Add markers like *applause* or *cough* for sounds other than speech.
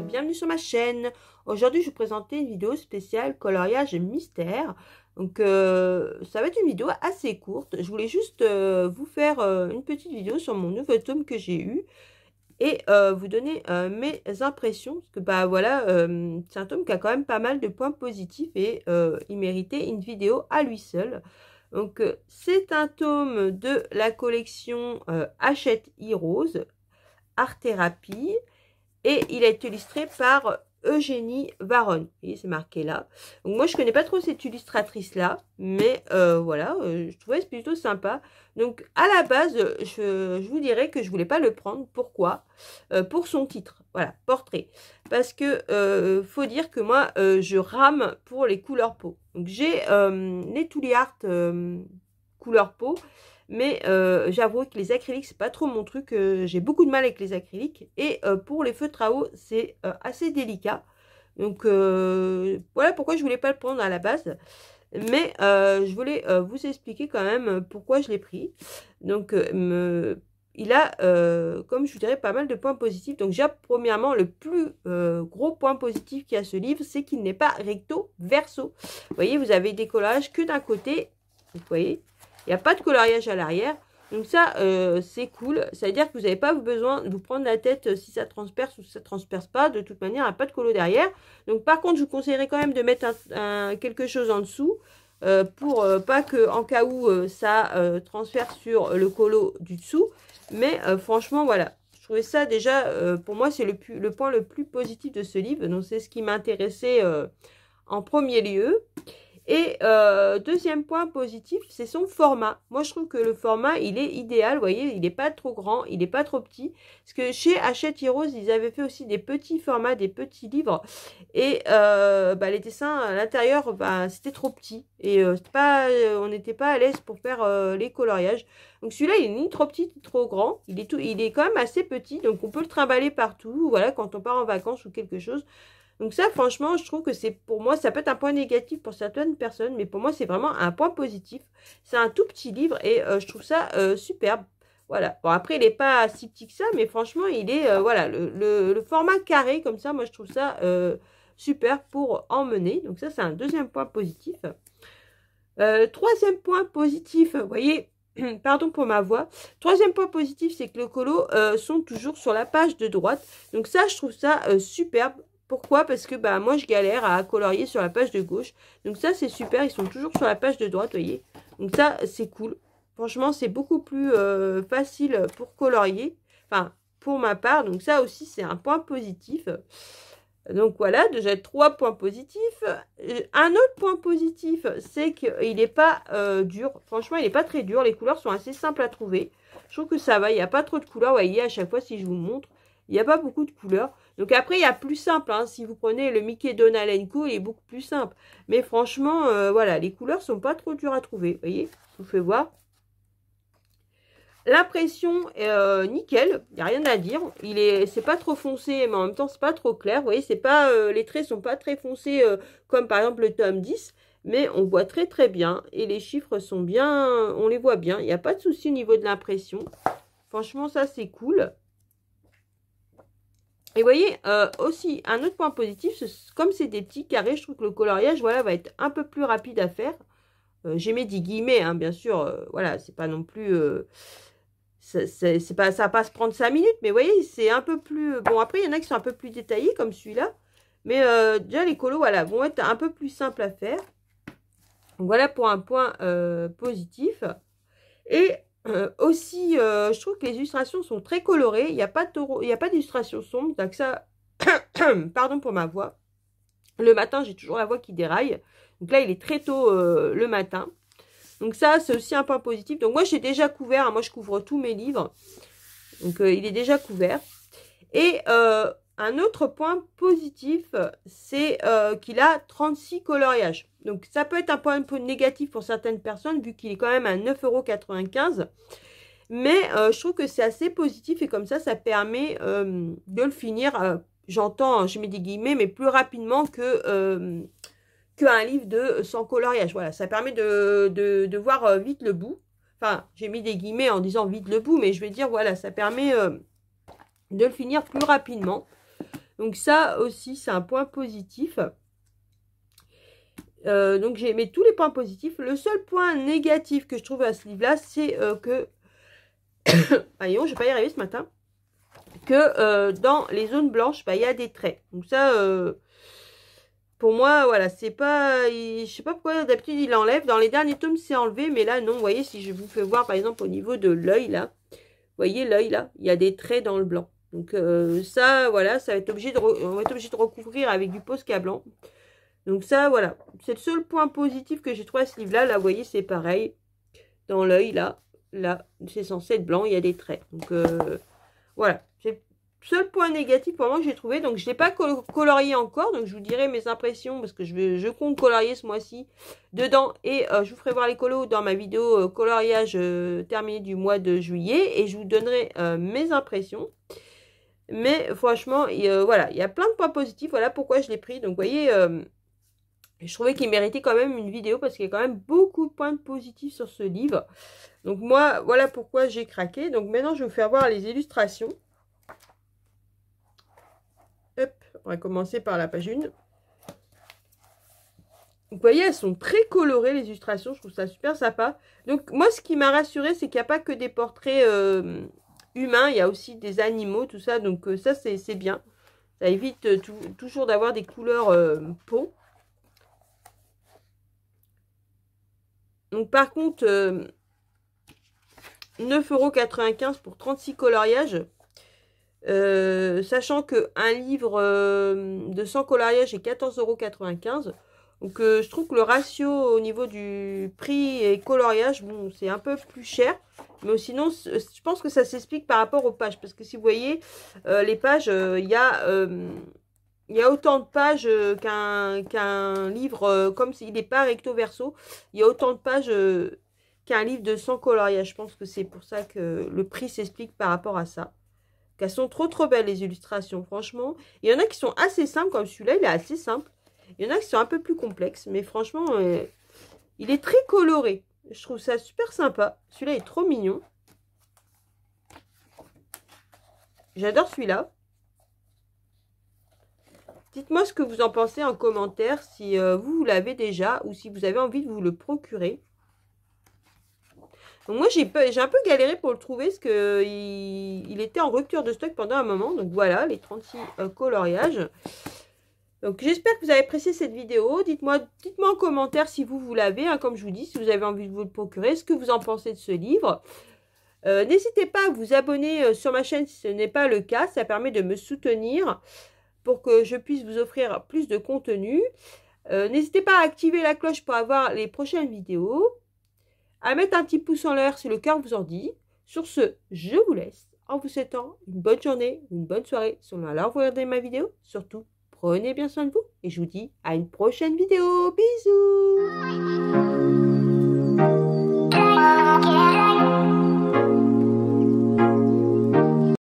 bienvenue sur ma chaîne Aujourd'hui je vous présenter une vidéo spéciale coloriage mystère Donc euh, ça va être une vidéo assez courte Je voulais juste euh, vous faire euh, une petite vidéo sur mon nouveau tome que j'ai eu Et vous donner mes impressions Parce que bah voilà c'est un tome qui a quand même pas mal de points positifs Et il méritait une vidéo à lui seul donc c'est un tome de la collection Hachette Heroes, Art Thérapie. Et il a été illustré par euh, Eugénie Varon. Vous voyez, c'est marqué là. Donc, moi, je ne connais pas trop cette illustratrice-là, mais euh, voilà, euh, je trouvais plutôt sympa. Donc, à la base, je, vous dirais que je voulais pas le prendre. Pourquoi Pour son titre, voilà, portrait. Parce que faut dire que moi, je rame pour les couleurs peau. Donc, j'ai les Tully Art couleur peau mais euh, j'avoue que les acryliques, c'est pas trop mon truc. Euh, j'ai beaucoup de mal avec les acryliques. Et euh, pour les feux de travaux, c'est assez délicat. Donc voilà pourquoi je voulais pas le prendre à la base. Mais je voulais vous expliquer quand même pourquoi je l'ai pris. Donc il a, comme je vous dirais, pas mal de points positifs. Donc j'ai premièrement, le plus gros point positif qu'il y a ce livre, c'est qu'il n'est pas recto-verso. Vous voyez, vous avez des collages que d'un côté. Vous voyez il n'y a pas de coloriage à l'arrière. Donc ça, euh, c'est cool. Ça veut dire que vous n'avez pas besoin de vous prendre la tête euh, si ça transperce ou si ça transperce pas. De toute manière, il n'y a pas de colo derrière. Donc par contre, je vous conseillerais quand même de mettre quelque chose en dessous. Euh, pour pas que en cas où ça transfère sur le colo du dessous mais franchement voilà je trouvais ça déjà pour moi c'est le, le, point le plus positif de ce livre donc c'est ce qui m'intéressait en premier lieu et euh, deuxième point positif, c'est son format. Moi, je trouve que le format, il est idéal. Vous voyez, il n'est pas trop grand, il n'est pas trop petit. Parce que chez Hachette Heroes, ils avaient fait aussi des petits formats, des petits livres. Et euh, bah, les dessins à l'intérieur, bah, c'était trop petit. Et euh, pas, on n'était pas à l'aise pour faire les coloriages. Donc celui-là, il est ni trop petit ni trop grand. Il est, tout, il est quand même assez petit. Donc on peut le trimballer partout. Voilà, quand on part en vacances ou quelque chose. Donc ça, franchement, je trouve que c'est pour moi, ça peut être un point négatif pour certaines personnes, mais pour moi, c'est vraiment un point positif. C'est un tout petit livre et euh, je trouve ça euh, superbe. Voilà. Bon, après, il n'est pas si petit que ça, mais franchement, il est, euh, voilà, le, format carré comme ça, moi, je trouve ça superbe pour emmener. Donc ça, c'est un deuxième point positif. troisième point positif, vous voyez, *clears throat* pardon pour ma voix. Troisième point positif, c'est que le colo sont toujours sur la page de droite. Donc ça, je trouve ça superbe. Pourquoi Parce que bah, moi, je galère à colorier sur la page de gauche. Donc ça, c'est super. Ils sont toujours sur la page de droite, voyez. Donc ça, c'est cool. Franchement, c'est beaucoup plus euh, facile pour colorier. Enfin, pour ma part. Donc ça aussi, c'est un point positif. Donc voilà, déjà trois points positifs. Euh, un autre point positif, c'est qu'il n'est pas euh, dur. Franchement, il n'est pas très dur. Les couleurs sont assez simples à trouver. Je trouve que ça va. Il n'y a pas trop de couleurs. Vous voyez, à chaque fois, si je vous montre, il n'y a pas beaucoup de couleurs. Donc après, il y a plus simple. Hein. Si vous prenez le Mickey Donald Co, il est beaucoup plus simple. Mais franchement, euh, voilà, les couleurs sont pas trop dures à trouver. Vous voyez, je vous fais voir. L'impression est euh, nickel, il n'y a rien à dire. Il est, c'est pas trop foncé, mais en même temps c'est pas trop clair. Vous voyez, c'est pas, euh, les traits sont pas très foncés comme par exemple le tome 10, mais on voit très très bien et les chiffres sont bien, on les voit bien. Il n'y a pas de souci au niveau de l'impression. Franchement, ça c'est cool. Et vous voyez, euh, aussi, un autre point positif, comme c'est des petits carrés, je trouve que le coloriage, voilà, va être un peu plus rapide à faire. Euh, J'ai mis des guillemets, hein, bien sûr, euh, voilà, c'est pas non plus... Euh, c'est pas, ça va pas se prendre cinq minutes, mais vous voyez, c'est un peu plus... Bon, après, il y en a qui sont un peu plus détaillés, comme celui-là. Mais déjà, les colos, voilà, vont être un peu plus simples à faire. voilà pour un point positif. Et euh, aussi, euh, je trouve que les illustrations sont très colorées. Il n'y a pas d'illustration sombre. Donc ça, *coughs* pardon pour ma voix. Le matin, j'ai toujours la voix qui déraille. Donc là, il est très tôt euh, le matin. Donc ça, c'est aussi un point positif. Donc moi, j'ai déjà couvert. Hein, moi, je couvre tous mes livres. Donc il est déjà couvert. Et un autre point positif, c'est euh, qu'il a 36 coloriages. Donc ça peut être un point peu négatif pour certaines personnes vu qu'il est quand même à 9,95€. Mais euh, je trouve que c'est assez positif et comme ça, ça permet euh, de le finir, j'entends, je mets des guillemets, mais plus rapidement que qu'un livre de sans coloriage. Voilà, ça permet de, voir vite le bout. Enfin, j'ai mis des guillemets en disant vite le bout, mais je vais dire, voilà, ça permet de le finir plus rapidement. Donc ça aussi, c'est un point positif. Euh, donc j'ai aimé tous les points positifs. Le seul point négatif que je trouve à ce livre-là, c'est euh, que... Voyons, *coughs* je je vais pas y arriver ce matin. Que euh, dans les zones blanches, bah, il y a des traits. Donc ça, pour moi, voilà, c'est pas... je sais pas pourquoi d'habitude il enlève. Dans les derniers tomes, c'est enlevé, mais là, non. Vous voyez, si je vous fais voir, par exemple, au niveau de l'œil, là. voyez l'œil, là Il y a des traits dans le blanc. Donc euh, ça, voilà, ça va être obligé de on va être obligé de recouvrir avec du Posca blanc. Donc ça, voilà, c'est le seul point positif que j'ai trouvé à ce livre-là. Là, vous voyez, c'est pareil. Dans l'œil, là, là, c'est censé être blanc, il y a des traits. Donc euh, voilà, c'est le seul point négatif pour moi que j'ai trouvé. Donc je ne l'ai pas colorié encore, donc je vous dirai mes impressions parce que je, je compte colorier ce mois-ci dedans. Et euh, je vous ferai voir les colos dans ma vidéo coloriage terminé du mois de juillet. Et je vous donnerai mes impressions. Mais franchement, voilà, il y a plein de points positifs. Voilà pourquoi je l'ai pris. Donc, vous voyez, euh, je trouvais qu'il méritait quand même une vidéo parce qu'il y a quand même beaucoup de points positifs sur ce livre. Donc, moi, voilà pourquoi j'ai craqué. Donc, maintenant, je vais vous faire voir les illustrations. Hop, on va commencer par la page 1. Vous voyez, elles sont très colorées, les illustrations. Je trouve ça super sympa. Donc, moi, ce qui m'a rassuré, c'est qu'il n'y a pas que des portraits... Euh, Humain, il y a aussi des animaux, tout ça. Donc euh, ça, c'est bien. Ça évite euh, toujours d'avoir des couleurs euh, peau. Donc par contre, euh, 9,95€ pour 36 coloriages. sachant sachant un livre de 100 coloriages est 14,95€. Donc je trouve que le ratio au niveau du prix et coloriage, bon, c'est un peu plus cher. Mais sinon, euh, je pense que ça s'explique par rapport aux pages. Parce que si vous voyez, euh, les pages, euh, il y, a autant de pages qu'un livre, comme s'il n'est pas recto verso, il y a autant de pages qu'un livre de 100 coloriage. Je pense que c'est pour ça que le prix s'explique par rapport à ça. Qu'elles sont trop trop belles les illustrations, franchement. Il y en a qui sont assez simples, comme celui-là, il est assez simple. Il y en a qui sont un peu plus complexes, mais franchement, il est très coloré. Je trouve ça super sympa. Celui-là est trop mignon. J'adore celui-là. Dites-moi ce que vous en pensez en commentaire, si euh, vous, l'avez déjà ou si vous avez envie de vous le procurer. moi, j'ai un peu galéré pour le trouver parce qu'il il était en rupture de stock pendant un moment. Donc voilà, les 36 euh, coloriages. Donc j'espère que vous avez apprécié cette vidéo. Dites-moi dites en commentaire si vous, vous l'avez. Hein. comme je vous dis, si vous avez envie de vous le procurer, ce que vous en pensez de ce livre. Euh, n'hésitez pas à vous abonner euh, sur ma chaîne si ce n'est pas le cas. Ça permet de me soutenir pour que je puisse vous offrir plus de contenu. Euh, n'hésitez pas à activer la cloche pour avoir les prochaines vidéos. À mettre un petit pouce en l'air si le cœur vous en dit. Sur ce, je vous laisse en vous souhaitant une bonne journée, une bonne soirée, on l'heure l'air, vous ma vidéo. Surtout, Prenez bien soin de vous et je vous dis à une prochaine vidéo. Bisous